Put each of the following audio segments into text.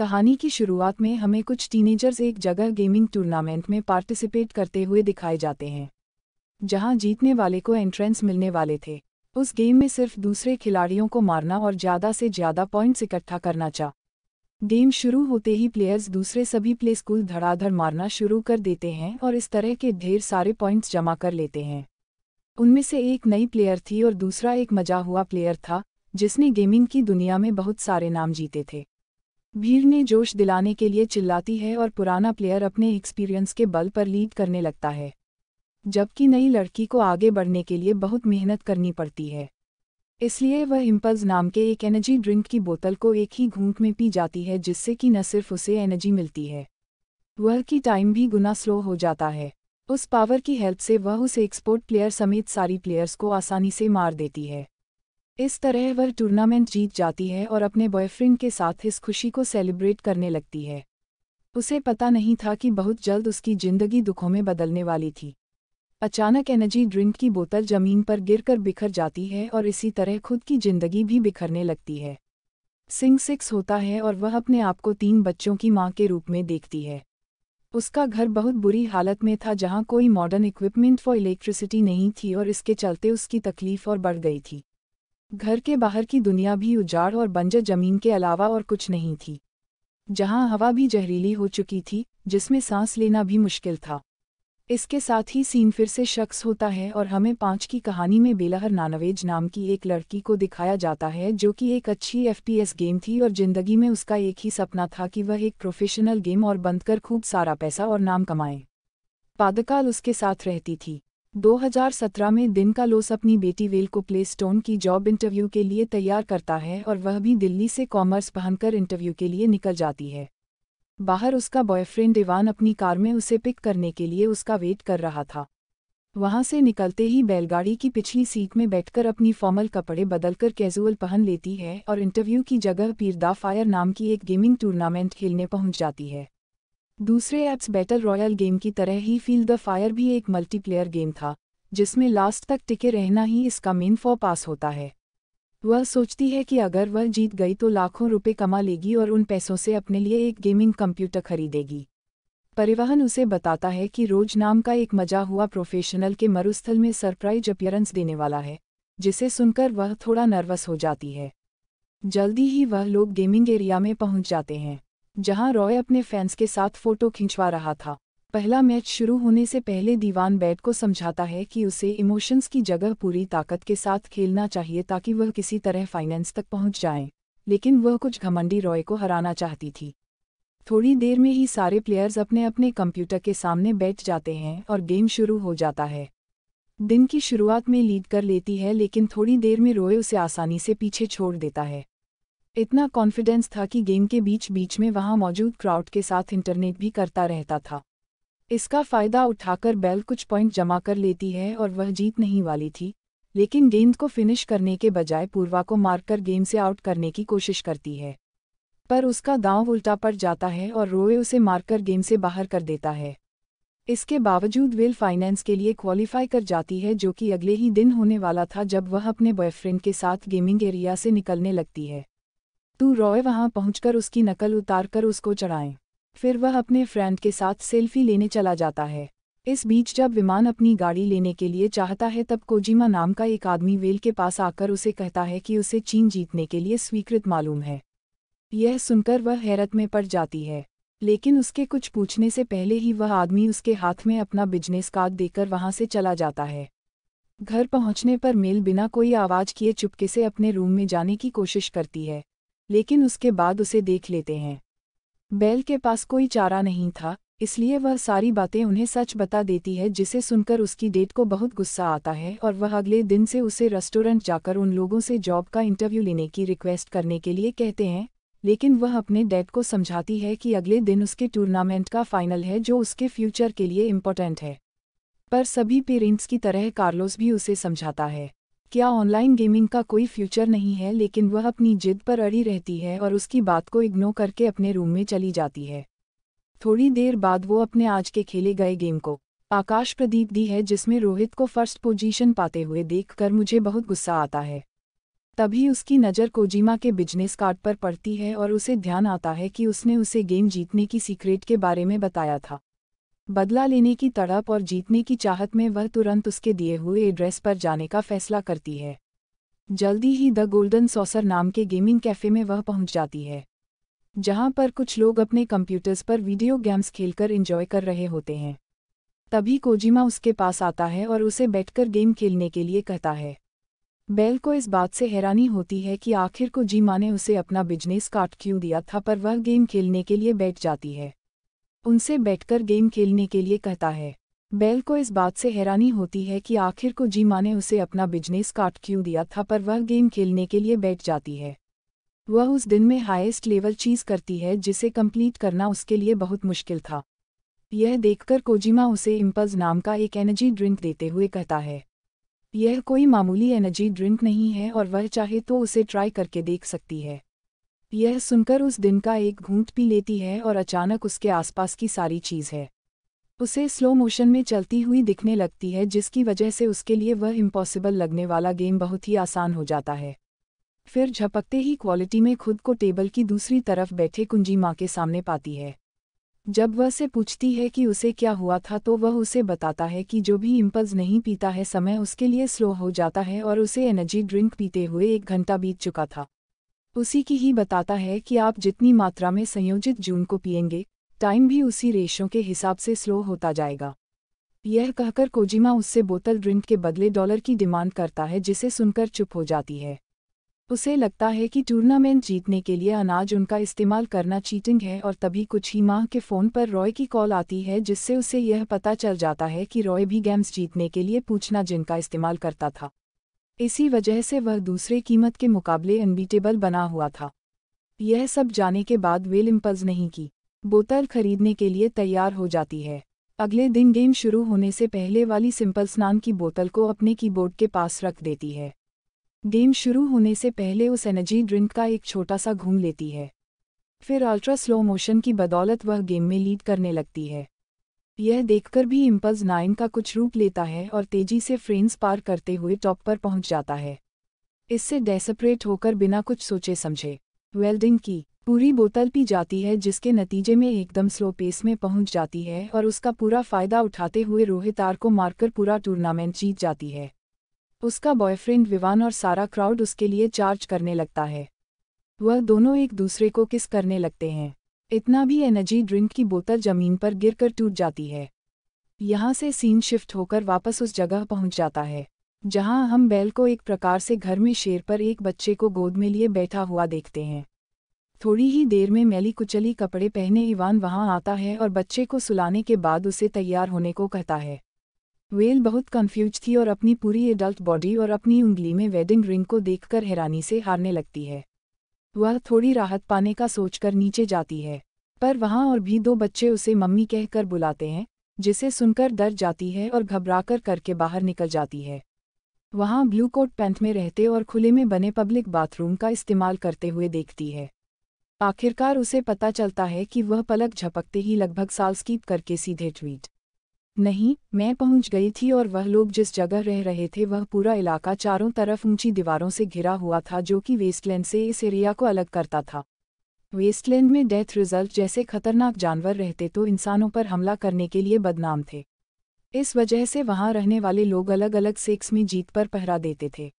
कहानी की शुरुआत में हमें कुछ टीनेजर्स एक जगह गेमिंग टूर्नामेंट में पार्टिसिपेट करते हुए दिखाए जाते हैं जहां जीतने वाले को एंट्रेंस मिलने वाले थे उस गेम में सिर्फ दूसरे खिलाड़ियों को मारना और ज़्यादा से ज़्यादा पॉइंट्स इकट्ठा करना चाह गेम शुरू होते ही प्लेयर्स दूसरे सभी प्ले स्कूल धड़ाधड़ मारना शुरू कर देते हैं और इस तरह के ढेर सारे पॉइंट्स जमा कर लेते हैं उनमें से एक नई प्लेयर थी और दूसरा एक मजा हुआ प्लेयर था जिसने गेमिंग की दुनिया में बहुत सारे नाम जीते थे भीड़ ने जोश दिलाने के लिए चिल्लाती है और पुराना प्लेयर अपने एक्सपीरियंस के बल पर लीड करने लगता है जबकि नई लड़की को आगे बढ़ने के लिए बहुत मेहनत करनी पड़ती है इसलिए वह हिम्पल्स नाम के एक एनर्जी ड्रिंक की बोतल को एक ही घूंट में पी जाती है जिससे कि न सिर्फ उसे एनर्जी मिलती है वह की टाइम भी गुना स्लो हो जाता है उस पावर की हेल्प से वह उस एक्सपोर्ट प्लेयर समेत सारी प्लेयर्स को आसानी से मार देती है इस तरह वह टूर्नामेंट जीत जाती है और अपने बॉयफ्रेंड के साथ इस खुशी को सेलिब्रेट करने लगती है उसे पता नहीं था कि बहुत जल्द उसकी जिंदगी दुखों में बदलने वाली थी अचानक एनर्जी ड्रिंक की बोतल जमीन पर गिरकर बिखर जाती है और इसी तरह खुद की जिंदगी भी बिखरने लगती है सिंह सिक्स होता है और वह अपने आप को तीन बच्चों की मां के रूप में देखती है उसका घर बहुत बुरी हालत में था जहाँ कोई मॉडर्न इक्विपमेंट फॉर इलेक्ट्रिसिटी नहीं थी और इसके चलते उसकी तकलीफ और बढ़ गई थी घर के बाहर की दुनिया भी उजाड़ और बंजर जमीन के अलावा और कुछ नहीं थी जहां हवा भी जहरीली हो चुकी थी जिसमें सांस लेना भी मुश्किल था इसके साथ ही सीन फिर से शख्स होता है और हमें पांच की कहानी में बेलहर नानवेज नाम की एक लड़की को दिखाया जाता है जो कि एक अच्छी एफपीएस गेम थी और ज़िंदगी में उसका एक ही सपना था कि वह एक प्रोफेशनल गेम और बंद खूब सारा पैसा और नाम कमाए पादकाल उसके साथ रहती थी 2017 में दिन का लोस अपनी बेटी वेल को प्ले स्टोन की जॉब इंटरव्यू के लिए तैयार करता है और वह भी दिल्ली से कॉमर्स पहनकर इंटरव्यू के लिए निकल जाती है बाहर उसका बॉयफ्रेंड इवान अपनी कार में उसे पिक करने के लिए उसका वेट कर रहा था वहां से निकलते ही बैलगाड़ी की पिछली सीट में बैठकर अपनी फॉर्मल कपड़े बदलकर कैजुअल पहन लेती है और इंटरव्यू की जगह पीरदा फायर नाम की एक गेमिंग टूर्नामेंट खेलने पहुंच जाती है दूसरे ऐप्स बैटल रॉयल गेम की तरह ही फील द फायर भी एक मल्टीप्लेयर गेम था जिसमें लास्ट तक टिके रहना ही इसका मेन फॉ पास होता है वह सोचती है कि अगर वह जीत गई तो लाखों रुपए कमा लेगी और उन पैसों से अपने लिए एक गेमिंग कंप्यूटर खरीदेगी परिवहन उसे बताता है कि रोज नाम का एक मजा हुआ प्रोफेशनल के मरुस्थल में सरप्राइज अपियरेंस देने वाला है जिसे सुनकर वह थोड़ा नर्वस हो जाती है जल्दी ही वह लोग गेमिंग एरिया में पहुंच जाते हैं जहां रॉय अपने फैंस के साथ फोटो खिंचवा रहा था पहला मैच शुरू होने से पहले दीवान बैट को समझाता है कि उसे इमोशंस की जगह पूरी ताकत के साथ खेलना चाहिए ताकि वह किसी तरह फाइनेंस तक पहुंच जाए लेकिन वह कुछ घमंडी रॉय को हराना चाहती थी थोड़ी देर में ही सारे प्लेयर्स अपने अपने कंप्यूटर के सामने बैठ जाते हैं और गेम शुरू हो जाता है दिन की शुरुआत में लीड कर लेती है लेकिन थोड़ी देर में रोए उसे आसानी से पीछे छोड़ देता है इतना कॉन्फिडेंस था कि गेम के बीच बीच में वहां मौजूद क्राउड के साथ इंटरनेट भी करता रहता था इसका फ़ायदा उठाकर बेल कुछ पॉइंट जमा कर लेती है और वह जीत नहीं वाली थी लेकिन गेंद को फिनिश करने के बजाय पूर्वा को मारकर गेम से आउट करने की कोशिश करती है पर उसका दांव उल्टा पड़ जाता है और रोए उसे मारकर गेम से बाहर कर देता है इसके बावजूद विल फाइनेंस के लिए क्वालिफाई कर जाती है जो कि अगले ही दिन होने वाला था जब वह अपने बॉयफ्रेंड के साथ गेमिंग एरिया से निकलने लगती है तू रॉय वहां पहुंचकर उसकी नकल उतारकर उसको चढ़ाएं फिर वह अपने फ्रेंड के साथ सेल्फी लेने चला जाता है इस बीच जब विमान अपनी गाड़ी लेने के लिए चाहता है तब कोजिमा नाम का एक आदमी वेल के पास आकर उसे कहता है कि उसे चीन जीतने के लिए स्वीकृत मालूम है यह सुनकर वह हैरत में पड़ जाती है लेकिन उसके कुछ पूछने से पहले ही वह आदमी उसके हाथ में अपना बिजनेस कार्ड देकर वहां से चला जाता है घर पहुंचने पर मेल बिना कोई आवाज़ किए चुपके से अपने रूम में जाने की कोशिश करती है लेकिन उसके बाद उसे देख लेते हैं बैल के पास कोई चारा नहीं था इसलिए वह सारी बातें उन्हें सच बता देती है जिसे सुनकर उसकी डेट को बहुत गुस्सा आता है और वह अगले दिन से उसे रेस्टोरेंट जाकर उन लोगों से जॉब का इंटरव्यू लेने की रिक्वेस्ट करने के लिए कहते हैं लेकिन वह अपने डैड को समझाती है कि अगले दिन उसके टूर्नामेंट का फाइनल है जो उसके फ्यूचर के लिए इम्पोर्टेंट है पर सभी पेरेंट्स की तरह कार्लोस भी उसे समझाता है क्या ऑनलाइन गेमिंग का कोई फ्यूचर नहीं है लेकिन वह अपनी जिद पर अड़ी रहती है और उसकी बात को इग्नोर करके अपने रूम में चली जाती है थोड़ी देर बाद वो अपने आज के खेले गए गेम को आकाश प्रदीप दी है जिसमें रोहित को फर्स्ट पोजीशन पाते हुए देखकर मुझे बहुत गुस्सा आता है तभी उसकी नज़र कोजीमा के बिजनेस कार्ड पर पड़ती है और उसे ध्यान आता है कि उसने उसे गेम जीतने की सीक्रेट के बारे में बताया था बदला लेने की तड़प और जीतने की चाहत में वह तुरंत उसके दिए हुए एड्रेस पर जाने का फैसला करती है जल्दी ही द गोल्डन सॉसर नाम के गेमिंग कैफ़े में वह पहुंच जाती है जहां पर कुछ लोग अपने कंप्यूटर्स पर वीडियो गेम्स खेलकर एंजॉय कर रहे होते हैं तभी कोजिमा उसके पास आता है और उसे बैठकर गेम खेलने के लिए कहता है बेल को इस बात से हैरानी होती है कि आखिर कोजिमा ने उसे अपना बिजनेस कार्ड क्यों दिया था पर वह गेम खेलने के लिए बैठ जाती है उनसे बैठकर गेम खेलने के लिए कहता है बैल को इस बात से हैरानी होती है कि आखिर को जीमा ने उसे अपना बिजनेस काट क्यों दिया था पर वह गेम खेलने के लिए बैठ जाती है वह उस दिन में हाईएस्ट लेवल चीज़ करती है जिसे कंप्लीट करना उसके लिए बहुत मुश्किल था यह देखकर कोजिमा उसे इम्पल्स नाम का एक एनर्जी ड्रिंक देते हुए कहता है यह कोई मामूली एनर्जी ड्रिंक नहीं है और वह चाहे तो उसे ट्राई करके देख सकती है यह सुनकर उस दिन का एक घूंट पी लेती है और अचानक उसके आसपास की सारी चीज़ है उसे स्लो मोशन में चलती हुई दिखने लगती है जिसकी वजह से उसके लिए वह इम्पॉसिबल लगने वाला गेम बहुत ही आसान हो जाता है फिर झपकते ही क्वालिटी में खुद को टेबल की दूसरी तरफ बैठे कुंजी माँ के सामने पाती है जब वह से पूछती है कि उसे क्या हुआ था तो वह उसे बताता है कि जो भी इम्पल्स नहीं पीता है समय उसके लिए स्लो हो जाता है और उसे एनर्जी ड्रिंक पीते हुए एक घंटा बीत चुका था उसी की ही बताता है कि आप जितनी मात्रा में संयोजित जून को पिएंगे टाइम भी उसी रेशों के हिसाब से स्लो होता जाएगा यह कहकर कोजिमा उससे बोतल ड्रिंक के बदले डॉलर की डिमांड करता है जिसे सुनकर चुप हो जाती है उसे लगता है कि टूर्नामेंट जीतने के लिए अनाज उनका इस्तेमाल करना चीटिंग है और तभी कुछ ही माह के फ़ोन पर रॉय की कॉल आती है जिससे उसे यह पता चल जाता है कि रॉय भी गेम्स जीतने के लिए पूछना जिनका इस्तेमाल करता था इसी वजह से वह दूसरे कीमत के मुकाबले अनबीटेबल बना हुआ था यह सब जाने के बाद वेल इम्पल्स नहीं की बोतल खरीदने के लिए तैयार हो जाती है अगले दिन गेम शुरू होने से पहले वाली सिंपल स्नान की बोतल को अपने कीबोर्ड के पास रख देती है गेम शुरू होने से पहले उस एनर्जी ड्रिंक का एक छोटा सा घूम लेती है फिर अल्ट्रा स्लो मोशन की बदौलत वह गेम में लीड करने लगती है यह देखकर भी इम्पल्स नाइन का कुछ रूप लेता है और तेजी से फ्रेम्स पार करते हुए टॉप पर पहुंच जाता है इससे डेसेपरेट होकर बिना कुछ सोचे समझे वेल्डिंग की पूरी बोतल पी जाती है जिसके नतीजे में एकदम स्लो पेस में पहुंच जाती है और उसका पूरा फायदा उठाते हुए रोहितार को मारकर पूरा टूर्नामेंट जीत जाती है उसका बॉयफ्रेंड विवान और सारा क्राउड उसके लिए चार्ज करने लगता है वह दोनों एक दूसरे को किस करने लगते हैं इतना भी एनर्जी ड्रिंक की बोतल जमीन पर गिरकर टूट जाती है यहाँ से सीन शिफ्ट होकर वापस उस जगह पहुँच जाता है जहाँ हम बैल को एक प्रकार से घर में शेर पर एक बच्चे को गोद में लिए बैठा हुआ देखते हैं थोड़ी ही देर में मैली कुचली कपड़े पहने इवान वहाँ आता है और बच्चे को सुलाने के बाद उसे तैयार होने को कहता है वेल बहुत कंफ्यूज थी और अपनी पूरी एडल्ट बॉडी और अपनी उंगली में वेडिंग रिंग को देखकर हैरानी से हारने लगती है वह थोड़ी राहत पाने का सोचकर नीचे जाती है पर वहाँ और भी दो बच्चे उसे मम्मी कहकर बुलाते हैं जिसे सुनकर डर जाती है और घबराकर करके बाहर निकल जाती है वहाँ ब्लू कोट पैंट में रहते और खुले में बने पब्लिक बाथरूम का इस्तेमाल करते हुए देखती है आखिरकार उसे पता चलता है कि वह पलक झपकते ही लगभग साल स्कीप करके सीधे ट्वीट नहीं मैं पहुंच गई थी और वह लोग जिस जगह रह रहे थे वह पूरा इलाका चारों तरफ ऊंची दीवारों से घिरा हुआ था जो कि वेस्टलैंड से इस एरिया को अलग करता था वेस्टलैंड में डेथ रिजल्ट जैसे खतरनाक जानवर रहते तो इंसानों पर हमला करने के लिए बदनाम थे इस वजह से वहां रहने वाले लोग अलग अलग सेक्स में जीत पर पहरा देते थे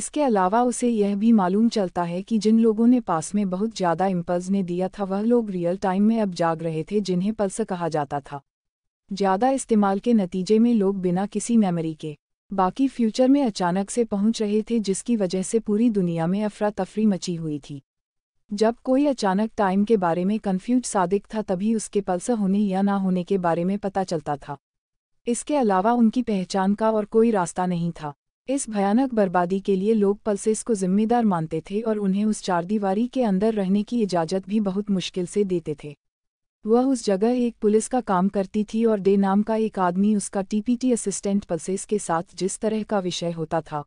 इसके अलावा उसे यह भी मालूम चलता है कि जिन लोगों ने पास में बहुत ज़्यादा इम्पल्स ने दिया था वह लोग रियल टाइम में अब जाग रहे थे जिन्हें पल्स कहा जाता था ज़्यादा इस्तेमाल के नतीजे में लोग बिना किसी मेमोरी के बाकी फ्यूचर में अचानक से पहुंच रहे थे जिसकी वजह से पूरी दुनिया में अफरा तफरी मची हुई थी जब कोई अचानक टाइम के बारे में कन्फ्यूज सादिक था तभी उसके पल्स होने या ना होने के बारे में पता चलता था इसके अलावा उनकी पहचान का और कोई रास्ता नहीं था इस भयानक बर्बादी के लिए लोग पल्सेस को जिम्मेदार मानते थे और उन्हें उस चारदीवारी के अंदर रहने की इजाज़त भी बहुत मुश्किल से देते थे वह उस जगह एक पुलिस का काम करती थी और दे नाम का एक आदमी उसका टीपीटी असिस्टेंट पल्सेस के साथ जिस तरह का विषय होता था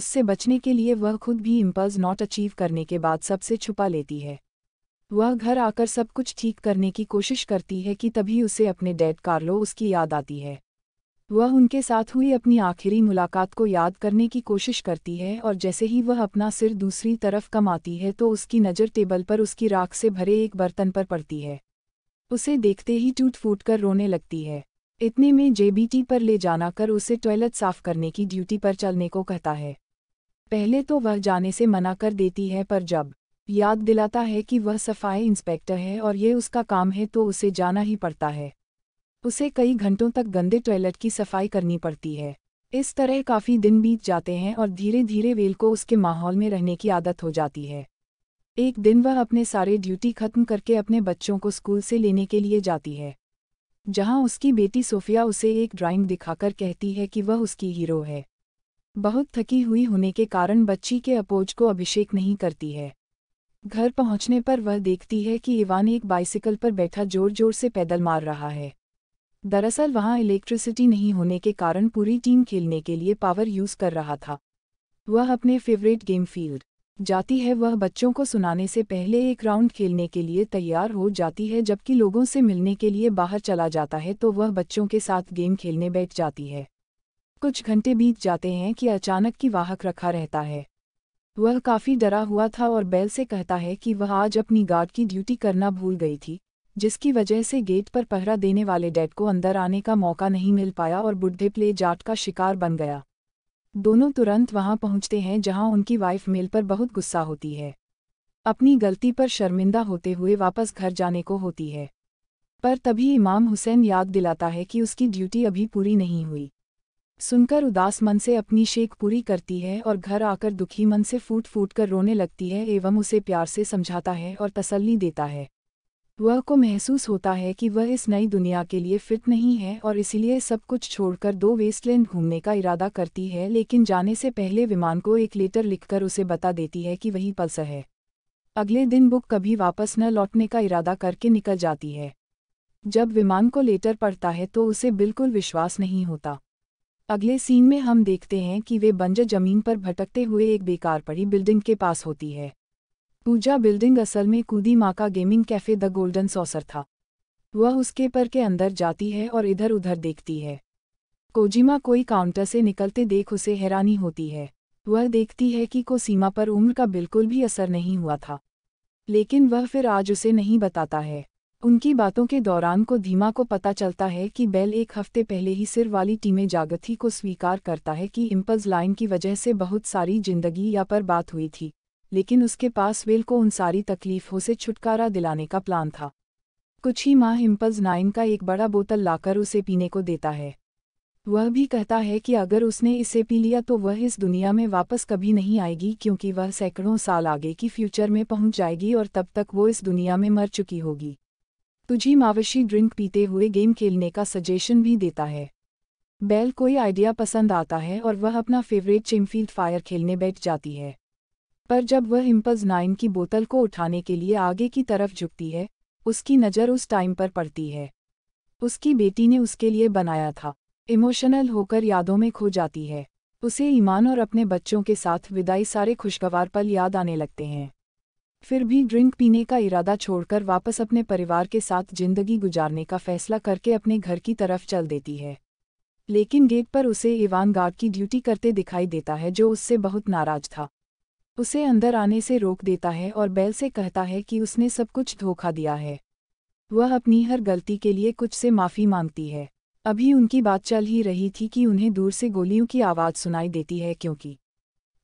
उससे बचने के लिए वह खुद भी इम्पल्स नॉट अचीव करने के बाद सबसे छुपा लेती है वह घर आकर सब कुछ ठीक करने की कोशिश करती है कि तभी उसे अपने डैड कार्लो उसकी याद आती है वह उनके साथ हुई अपनी आखिरी मुलाकात को याद करने की कोशिश करती है और जैसे ही वह अपना सिर दूसरी तरफ कमाती है तो उसकी नज़र टेबल पर उसकी राख से भरे एक बर्तन पर पड़ती है उसे देखते ही टूट फूट कर रोने लगती है इतने में जेबीटी पर ले जाना कर उसे टॉयलेट साफ करने की ड्यूटी पर चलने को कहता है पहले तो वह जाने से मना कर देती है पर जब याद दिलाता है कि वह सफाई इंस्पेक्टर है और ये उसका काम है तो उसे जाना ही पड़ता है उसे कई घंटों तक गंदे टॉयलेट की सफाई करनी पड़ती है इस तरह काफ़ी दिन बीत जाते हैं और धीरे धीरे वेल को उसके माहौल में रहने की आदत हो जाती है एक दिन वह अपने सारे ड्यूटी खत्म करके अपने बच्चों को स्कूल से लेने के लिए जाती है जहां उसकी बेटी सोफिया उसे एक ड्राइंग दिखाकर कहती है कि वह उसकी हीरो है बहुत थकी हुई होने के कारण बच्ची के अपोज को अभिषेक नहीं करती है घर पहुंचने पर वह देखती है कि इवान एक बाइसिकल पर बैठा जोर जोर से पैदल मार रहा है दरअसल वहां इलेक्ट्रिसिटी नहीं होने के कारण पूरी टीम खेलने के लिए पावर यूज कर रहा था वह अपने फेवरेट गेम फील्ड जाती है वह बच्चों को सुनाने से पहले एक राउंड खेलने के लिए तैयार हो जाती है जबकि लोगों से मिलने के लिए बाहर चला जाता है तो वह बच्चों के साथ गेम खेलने बैठ जाती है कुछ घंटे बीत जाते हैं कि अचानक की वाहक रखा रहता है वह काफ़ी डरा हुआ था और बैल से कहता है कि वह आज अपनी गार्ड की ड्यूटी करना भूल गई थी जिसकी वजह से गेट पर पहरा देने वाले डैड को अंदर आने का मौका नहीं मिल पाया और बुढ़े प्ले जाट का शिकार बन गया दोनों तुरंत वहां पहुंचते हैं जहां उनकी वाइफ मेल पर बहुत गुस्सा होती है अपनी गलती पर शर्मिंदा होते हुए वापस घर जाने को होती है पर तभी इमाम हुसैन याद दिलाता है कि उसकी ड्यूटी अभी पूरी नहीं हुई सुनकर उदास मन से अपनी शेख पूरी करती है और घर आकर दुखी मन से फूट फूट कर रोने लगती है एवं उसे प्यार से समझाता है और तसल्ली देता है वह को महसूस होता है कि वह इस नई दुनिया के लिए फिट नहीं है और इसीलिए सब कुछ छोड़कर दो वेस्टलैंड घूमने का इरादा करती है लेकिन जाने से पहले विमान को एक लेटर लिखकर उसे बता देती है कि वही पल्सर है अगले दिन बुक कभी वापस न लौटने का इरादा करके निकल जाती है जब विमान को लेटर पढ़ता है तो उसे बिल्कुल विश्वास नहीं होता अगले सीन में हम देखते हैं कि वे बंजर जमीन पर भटकते हुए एक बेकार पड़ी बिल्डिंग के पास होती है पूजा बिल्डिंग असल में कूदी माँ का gaming cafe the golden saucer था वह उसके पर के अंदर जाती है और इधर उधर देखती है कोजिमा कोई काउंटर से निकलते देख उसे हैरानी होती है वह देखती है कि को सीमा पर उम्र का बिल्कुल भी असर नहीं हुआ था लेकिन वह फिर आज उसे नहीं बताता है उनकी बातों के दौरान को धीमा को पता चलता है कि बेल एक हफ्ते पहले ही सिर वाली टीमें जागृति को स्वीकार करता है कि इम्पल्स लाइन की वजह से बहुत सारी जिंदगी या पर बात हुई थी लेकिन उसके पास वेल को उन सारी तकलीफों से छुटकारा दिलाने का प्लान था कुछ ही माह हिम्पल्स नाइन का एक बड़ा बोतल लाकर उसे पीने को देता है वह भी कहता है कि अगर उसने इसे पी लिया तो वह इस दुनिया में वापस कभी नहीं आएगी क्योंकि वह सैकड़ों साल आगे की फ्यूचर में पहुंच जाएगी और तब तक वो इस दुनिया में मर चुकी होगी तुझी मावशी ड्रिंक पीते हुए गेम खेलने का सजेशन भी देता है बैल कोई आइडिया पसंद आता है और वह अपना फेवरेट चिमफील्ड फायर खेलने बैठ जाती है पर जब वह इम्पल्स नाइन की बोतल को उठाने के लिए आगे की तरफ झुकती है उसकी नज़र उस टाइम पर पड़ती है उसकी बेटी ने उसके लिए बनाया था इमोशनल होकर यादों में खो जाती है उसे ईमान और अपने बच्चों के साथ विदाई सारे खुशगवार पल याद आने लगते हैं फिर भी ड्रिंक पीने का इरादा छोड़कर वापस अपने परिवार के साथ जिंदगी गुजारने का फैसला करके अपने घर की तरफ चल देती है लेकिन गेट पर उसे इवान गार्ड की ड्यूटी करते दिखाई देता है जो उससे बहुत नाराज था उसे अंदर आने से रोक देता है और बैल से कहता है कि उसने सब कुछ धोखा दिया है वह अपनी हर गलती के लिए कुछ से माफ़ी मांगती है अभी उनकी बात चल ही रही थी कि उन्हें दूर से गोलियों की आवाज़ सुनाई देती है क्योंकि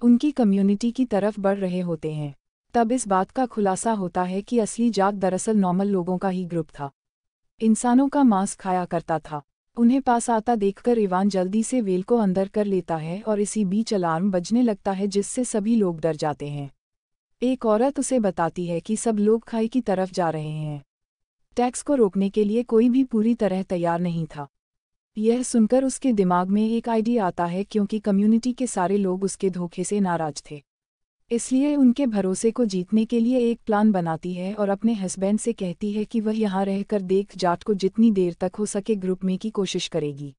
उनकी कम्युनिटी की तरफ बढ़ रहे होते हैं तब इस बात का खुलासा होता है कि असली जात दरअसल नॉर्मल लोगों का ही ग्रुप था इंसानों का मांस खाया करता था उन्हें पास आता देखकर इवान जल्दी से वेल को अंदर कर लेता है और इसी बीच अलार्म बजने लगता है जिससे सभी लोग डर जाते हैं एक औरत उसे बताती है कि सब लोग खाई की तरफ जा रहे हैं टैक्स को रोकने के लिए कोई भी पूरी तरह तैयार नहीं था यह सुनकर उसके दिमाग में एक आइडिया आता है क्योंकि कम्युनिटी के सारे लोग उसके धोखे से नाराज थे इसलिए उनके भरोसे को जीतने के लिए एक प्लान बनाती है और अपने हस्बैंड से कहती है कि वह यहाँ रहकर देख जाट को जितनी देर तक हो सके ग्रुप में की कोशिश करेगी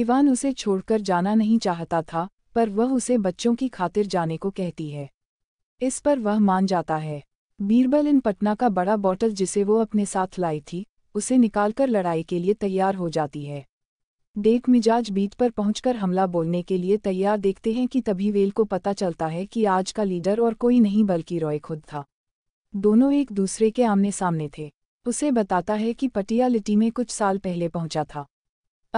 इवान उसे छोड़कर जाना नहीं चाहता था पर वह उसे बच्चों की खातिर जाने को कहती है इस पर वह मान जाता है बीरबल इन पटना का बड़ा बॉटल जिसे वो अपने साथ लाई थी उसे निकालकर लड़ाई के लिए तैयार हो जाती है देख मिजाज बीट पर पहुंचकर हमला बोलने के लिए तैयार देखते हैं कि तभी वेल को पता चलता है कि आज का लीडर और कोई नहीं बल्कि रॉय खुद था दोनों एक दूसरे के आमने सामने थे उसे बताता है कि पटिया लिटी में कुछ साल पहले पहुंचा था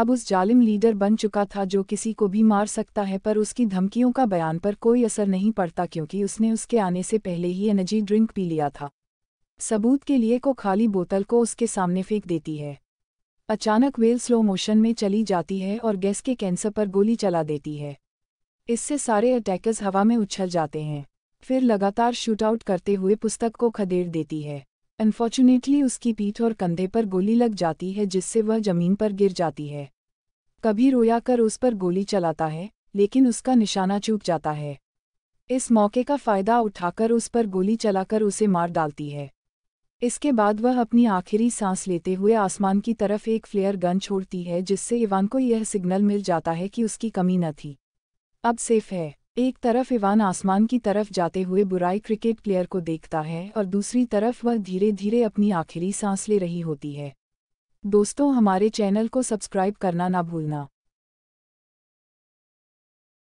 अब उस जालिम लीडर बन चुका था जो किसी को भी मार सकता है पर उसकी धमकियों का बयान पर कोई असर नहीं पड़ता क्योंकि उसने उसके आने से पहले ही एनर्जी ड्रिंक पी लिया था सबूत के लिए को खाली बोतल को उसके सामने फेंक देती है अचानक वेल स्लो मोशन में चली जाती है और गैस के कैंसर पर गोली चला देती है इससे सारे अटैकर्स हवा में उछल जाते हैं फिर लगातार शूटआउट करते हुए पुस्तक को खदेड़ देती है अनफॉर्चुनेटली उसकी पीठ और कंधे पर गोली लग जाती है जिससे वह जमीन पर गिर जाती है कभी रोया कर उस पर गोली चलाता है लेकिन उसका निशाना चूक जाता है इस मौके का फ़ायदा उठाकर उस पर गोली चलाकर उसे मार डालती है इसके बाद वह अपनी आखिरी सांस लेते हुए आसमान की तरफ एक फ्लेयर गन छोड़ती है जिससे इवान को यह सिग्नल मिल जाता है कि उसकी कमी न थी अब सेफ है एक तरफ इवान आसमान की तरफ जाते हुए बुराई क्रिकेट प्लेयर को देखता है और दूसरी तरफ वह धीरे धीरे अपनी आखिरी सांस ले रही होती है दोस्तों हमारे चैनल को सब्सक्राइब करना ना भूलना